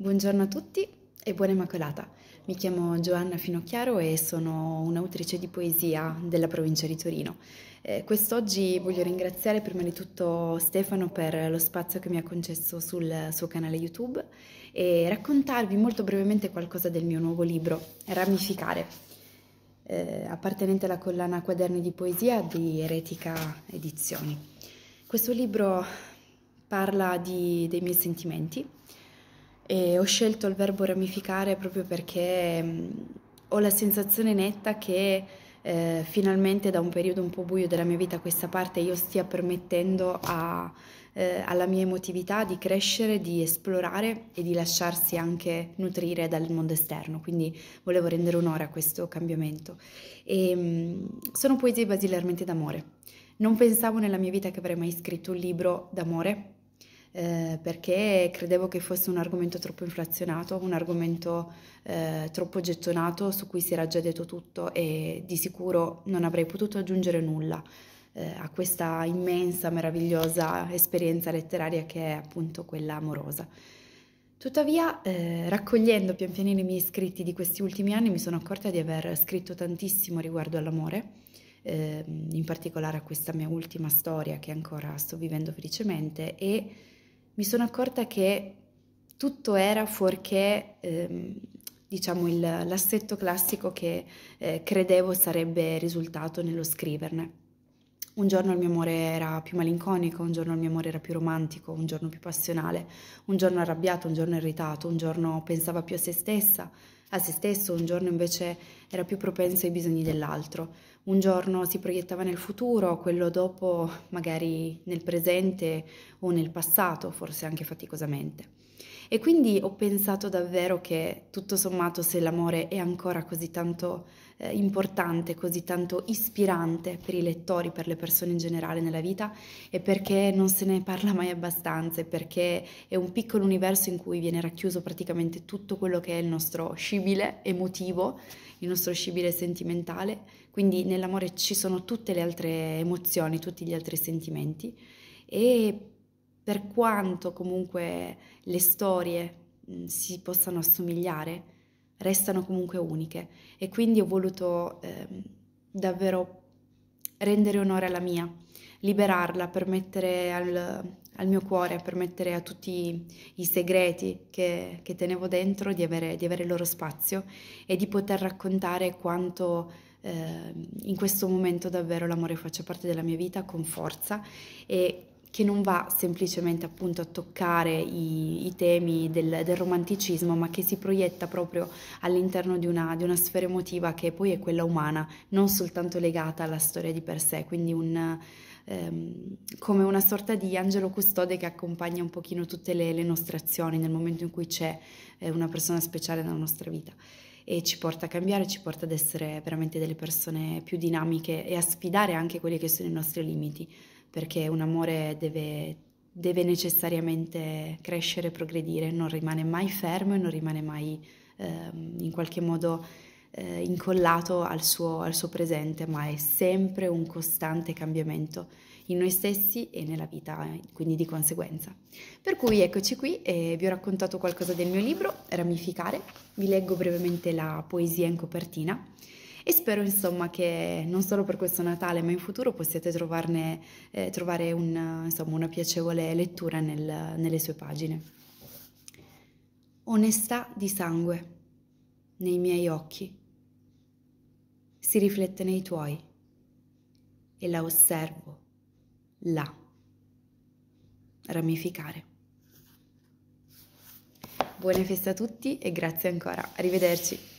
Buongiorno a tutti e buona Immacolata. Mi chiamo Giovanna Finocchiaro e sono un'autrice di poesia della provincia di Torino. Eh, quest'oggi voglio ringraziare prima di tutto Stefano per lo spazio che mi ha concesso sul suo canale YouTube e raccontarvi molto brevemente qualcosa del mio nuovo libro, Ramificare, eh, appartenente alla collana Quaderni di poesia di Eretica Edizioni. Questo libro parla di, dei miei sentimenti e ho scelto il verbo ramificare proprio perché mm, ho la sensazione netta che eh, finalmente da un periodo un po' buio della mia vita a questa parte io stia permettendo a, eh, alla mia emotività di crescere, di esplorare e di lasciarsi anche nutrire dal mondo esterno, quindi volevo rendere onore a questo cambiamento. E, mm, sono poesie basilarmente d'amore. Non pensavo nella mia vita che avrei mai scritto un libro d'amore, eh, perché credevo che fosse un argomento troppo inflazionato, un argomento eh, troppo gettonato su cui si era già detto tutto e di sicuro non avrei potuto aggiungere nulla eh, a questa immensa, meravigliosa esperienza letteraria che è appunto quella amorosa. Tuttavia, eh, raccogliendo pian pianino i miei scritti di questi ultimi anni, mi sono accorta di aver scritto tantissimo riguardo all'amore, eh, in particolare a questa mia ultima storia che ancora sto vivendo felicemente e mi sono accorta che tutto era fuorché ehm, diciamo il, l'assetto classico che eh, credevo sarebbe risultato nello scriverne. Un giorno il mio amore era più malinconico, un giorno il mio amore era più romantico, un giorno più passionale, un giorno arrabbiato, un giorno irritato, un giorno pensava più a se stessa, a se stesso, un giorno invece era più propenso ai bisogni dell'altro un giorno si proiettava nel futuro, quello dopo magari nel presente o nel passato, forse anche faticosamente. E quindi ho pensato davvero che tutto sommato se l'amore è ancora così tanto eh, importante, così tanto ispirante per i lettori, per le persone in generale nella vita e perché non se ne parla mai abbastanza e perché è un piccolo universo in cui viene racchiuso praticamente tutto quello che è il nostro scibile emotivo, il nostro scibile sentimentale, quindi nell'amore ci sono tutte le altre emozioni, tutti gli altri sentimenti e per quanto comunque le storie si possano assomigliare, restano comunque uniche e quindi ho voluto eh, davvero rendere onore alla mia, liberarla, permettere al, al, mio cuore, permettere a tutti i segreti che, che tenevo dentro di avere, di avere, il loro spazio e di poter raccontare quanto eh, in questo momento davvero l'amore faccia parte della mia vita con forza e che non va semplicemente appunto a toccare i, i temi del, del, romanticismo, ma che si proietta proprio all'interno di una, di una, sfera emotiva che poi è quella umana, non soltanto legata alla storia di per sé, quindi un, ehm, come una sorta di angelo custode che accompagna un pochino tutte le, le nostre azioni nel momento in cui c'è eh, una persona speciale nella nostra vita e ci porta a cambiare, ci porta ad essere veramente delle persone più dinamiche e a sfidare anche quelli che sono i nostri limiti perché un amore deve, deve necessariamente crescere e progredire, non rimane mai fermo e non rimane mai eh, in qualche modo eh, incollato al suo, al suo presente, ma è sempre un costante cambiamento in noi stessi e nella vita, eh, quindi di conseguenza. Per cui eccoci qui e vi ho raccontato qualcosa del mio libro, Ramificare, vi leggo brevemente la poesia in copertina e spero insomma che non solo per questo Natale ma in futuro possiate trovarne, eh, trovare un, insomma, una piacevole lettura nel, nelle sue pagine. Onestà di sangue nei miei occhi si riflette nei tuoi e la osservo là ramificare. Buone feste a tutti e grazie ancora. Arrivederci.